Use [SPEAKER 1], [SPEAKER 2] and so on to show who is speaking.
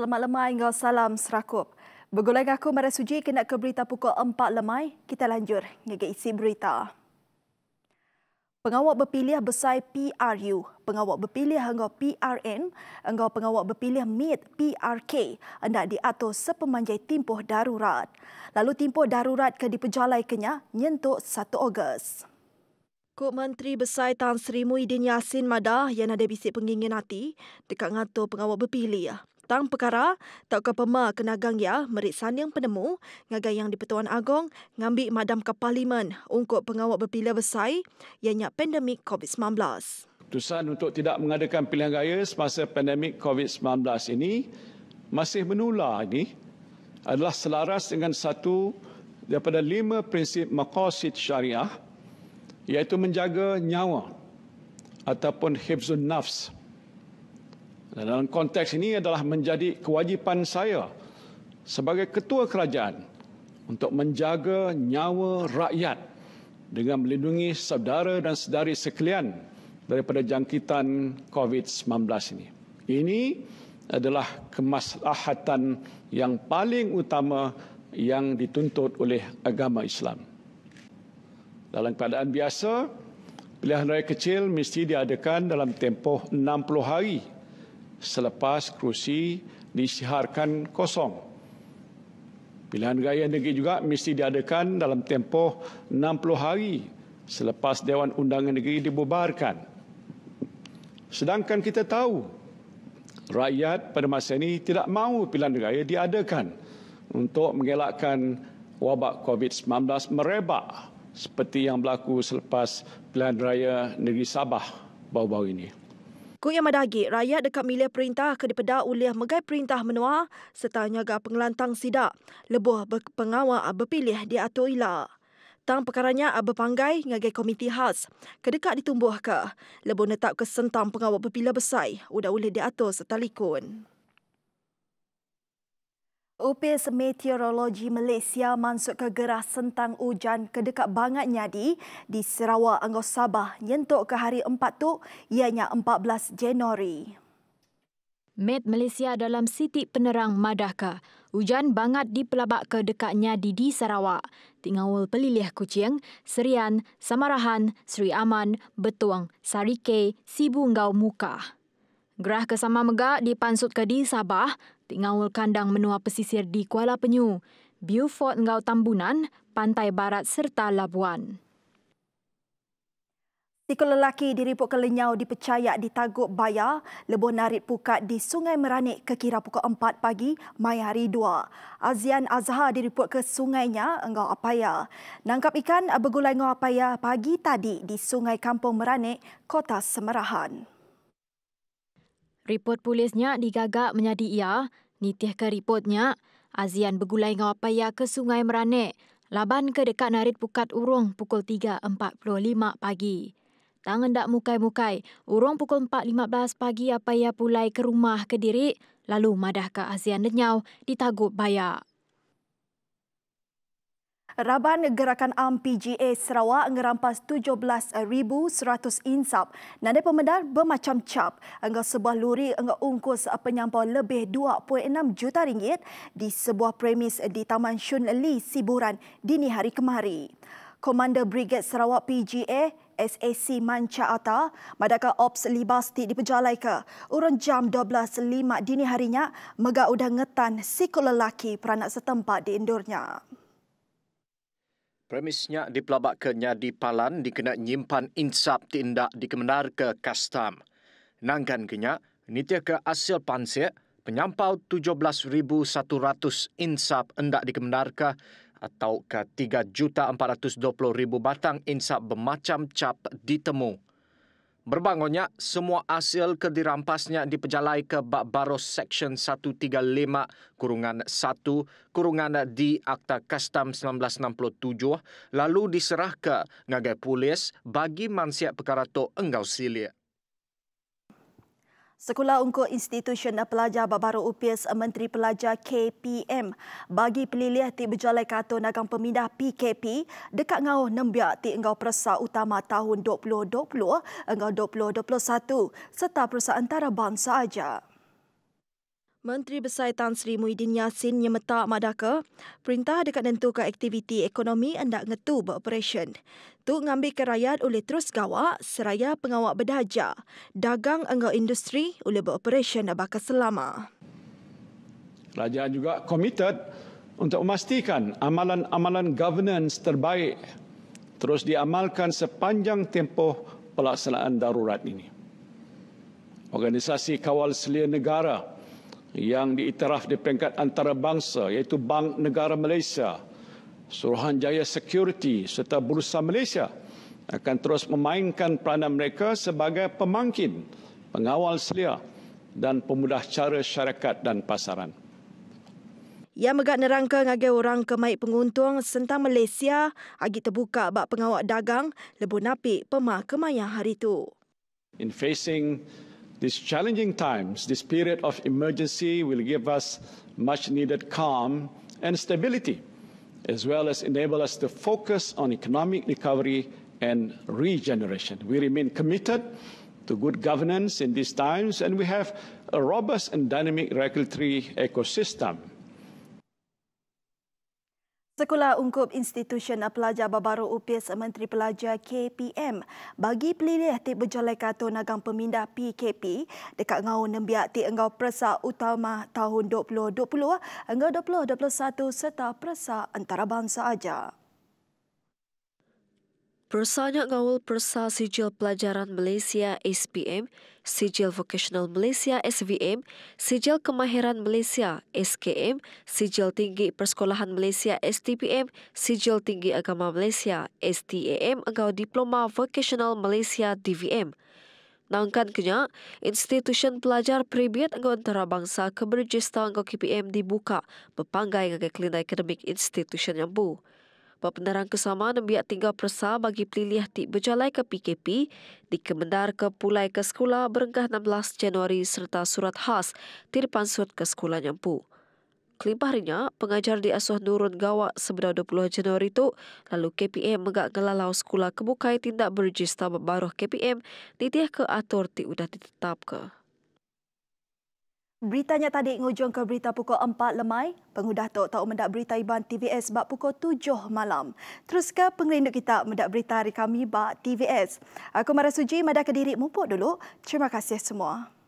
[SPEAKER 1] Selamat lemai dan salam serakup. Bergulai aku Mara Suji kena ke berita pukul 4 lemai. Kita lanjut dengan isi berita. Pengawak berpilih besai PRU, pengawak berpilih hingga PRN, hingga pengawak berpilih MIT PRK hendak diatur sepemanjai timpuh darurat. Lalu timpuh darurat ke dipejalai kenya nyentuk 1 Ogos. Kuk Menteri Besar Tan Sri Muhyiddin Yassin Madah yang ada bisik pengingin hati dekat ngatur pengawal berpilih tang perkara tak ke pema kenagang ya merik yang penemu ngagai yang di dipertuan agong ngambi madam ke parlimen ungkuk pengawak berpilih besai ianya pandemik covid-19
[SPEAKER 2] Keputusan untuk tidak mengadakan pilihan raya semasa pandemik COVID-19 ini masih menular ini adalah selaras dengan satu daripada lima prinsip maqasid syariah iaitu menjaga nyawa ataupun hibzun nafs dan dalam konteks ini adalah menjadi kewajipan saya sebagai ketua kerajaan untuk menjaga nyawa rakyat dengan melindungi saudara dan saudari sekalian daripada jangkitan COVID-19 ini. Ini adalah kemaslahatan yang paling utama yang dituntut oleh agama Islam. Dalam keadaan biasa, pilihan raya kecil mesti diadakan dalam tempoh 60 hari selepas kerusi disiharkan kosong. Pilihan raya negeri juga mesti diadakan dalam tempoh 60 hari selepas Dewan Undangan Negeri dibubarkan. Sedangkan kita tahu rakyat pada masa ini tidak mahu pilihan raya diadakan untuk mengelakkan wabak COVID-19 merebak seperti yang berlaku selepas pilihan raya negeri Sabah baru-baru ini.
[SPEAKER 1] Ku yang madagi, rakyat dekat milih perintah ke dipeda ulih megai perintah menua serta nyaga pengelantang sidak. Lebuh pengawal berpilih di atur ila. Tang perkaranya abah panggai ngagai komiti khas. Kedekat ditumbuh ke. Lebuh netap ke sentang pengawal berpilih besar, Udah ulih diatur setalikun. Upis Meteorologi Malaysia mansut ke gerah sentang hujan ke dekat Bangat Nyadi di Sarawak Anggos Sabah nyentuk ke hari 4 tu ianya 14 Januari. Met Malaysia dalam sitik penerang Madaka. Hujan bangat dipelabak ke dekat Nyadi di Sarawak. Tingawal Pelilih Kucing, Serian, Samarahan, Sri Aman, Betuang, Sarike, Sibu Ngau Muka. Gerah kesama megak dipansut ke di Sabah, di Ngawul Kandang menua pesisir di Kuala Penyu, Beaufort Ngau Tambunan, Pantai Barat serta Labuan. Tiga lelaki diriput ke Lenyau dipercaya di Tagut Baya, lebuh narit pukat di Sungai Meranik ke kira pukul 4 pagi, Mai Hari 2. Azian Azhar diriput ke sungainya Engau Apaya. Nangkap ikan bergulai Engau Apaya pagi tadi di Sungai Kampung Meranik, Kota Semerahan. Report polisnya digagak menjadi ia, nitih ke reportnya, Azian bergulai dengan Wapaya ke Sungai Merane, laban ke dekat Narit Pukat Urung pukul 3.45 pagi. Tang hendak mukai-mukai, Urung pukul 4.15 pagi Wapaya pulai ke rumah ke diri, lalu madah ke Azian denyau ditagut bayak. Raban Gerakan Am PGA Sarawak ngerampas 17,100 insap. Nada pemedar bermacam cap. Anggap sebuah luri anggap ungkus penyampau lebih 2.6 juta ringgit di sebuah premis di Taman Shun Li Siburan dini hari kemari. Komander Brigade Sarawak PGA SAC Manca Ata, Madaka Ops Libasti di Pejalai urun jam 12.05 dini harinya, megak udah ngetan si kolelaki peranak setempat di indurnya.
[SPEAKER 2] Premisnya di pelabak ke nyadi palan dikena nyimpan insap tindak dikemenar ke kastam. Nangkan kenya, nitya ke asil pansir penyampau 17,100 insap endak dikemenar ke atau ke 3,420,000 batang insap bermacam cap ditemu. Berbangunnya, semua hasil kedirampasnya dipejalai ke Bak Baros Seksyen 135 kurungan 1 kurungan di Akta Kastam 1967 lalu diserah ke ngagai polis bagi mansiak perkara tu enggau silia.
[SPEAKER 1] Sekolah Ungkut Institution Pelajar Babaro UPS Menteri Pelajar KPM bagi pelilih ti berjalan kata nagang pemindah PKP dekat ngau nembiak ti engau persa utama tahun 2020 engau 2021 serta persa antarabangsa aja. Menteri Besar Tan Sri Muhyiddin Yassin nyemetak madaka, perintah dekat nentukan aktiviti ekonomi hendak ngetu beroperasi. Tu ngambil ke rakyat oleh terus gawak seraya pengawak berdaja, dagang enggak industri oleh beroperasyen abaka selama.
[SPEAKER 2] Kerajaan juga komited untuk memastikan amalan-amalan governance terbaik terus diamalkan sepanjang tempoh pelaksanaan darurat ini. Organisasi Kawal Selia Negara yang diiktiraf di peringkat antarabangsa iaitu Bank Negara Malaysia, Suruhanjaya Security serta Bursa Malaysia akan terus memainkan peranan mereka sebagai pemangkin, pengawal selia dan pemudah cara syarikat dan pasaran.
[SPEAKER 1] Yang megat nerangka ngagai orang kemaik penguntung sentang Malaysia agi terbuka bak pengawak dagang lebu napik pemah kemayang hari itu.
[SPEAKER 2] In facing These challenging times, this period of emergency, will give us much needed calm and stability, as well as enable us to focus on economic recovery and regeneration. We remain committed to good governance in these times, and we have a robust and dynamic regulatory ecosystem
[SPEAKER 1] Sekolah Ungkup Institution Pelajar Babaro UPIS Menteri Pelajar KPM bagi pelilih ti berjalan kata nagang pemindah PKP dekat ngau nembiak ti engau persa utama tahun 2020 engau 2021 serta persa antarabangsa aja.
[SPEAKER 3] Persanya Ngawul Persa Sijil Pelajaran Malaysia SPM, Sijil Vocational Malaysia SVM, Sijil Kemahiran Malaysia SKM, Sijil Tinggi Persekolahan Malaysia STPM, Sijil Tinggi Agama Malaysia STAM atau Diploma Vocational Malaysia DVM. Nangkan kenya, institusi pelajar peribiat atau antarabangsa keberjista atau KPM dibuka berpanggai dengan klinik akademik institusi yang buah. Pembenaran kesamaan biak tinggal persa bagi pilih ti bejalai ke PKP di kemendar ke pulai ke sekolah berengkah 16 Januari serta surat khas di depan surat ke sekolah nyampu. Kelimpahnya, pengajar di Asuh Nurun Gawa sebelum 20 Januari itu, lalu KPM megak gelalau sekolah kebukai tindak berjista membaruh KPM, ditiah ke atur ti udah ditetap
[SPEAKER 1] Beritanya tadi ngujung ke berita pukul 4 lemai. Pengudah tok tahu mendak berita iban TVS bak pukul 7 malam. Terus ke pengerinduk kita mendak berita hari kami bak TVS. Aku marah Suji, mendak ke diri mumpuk dulu. Terima kasih semua.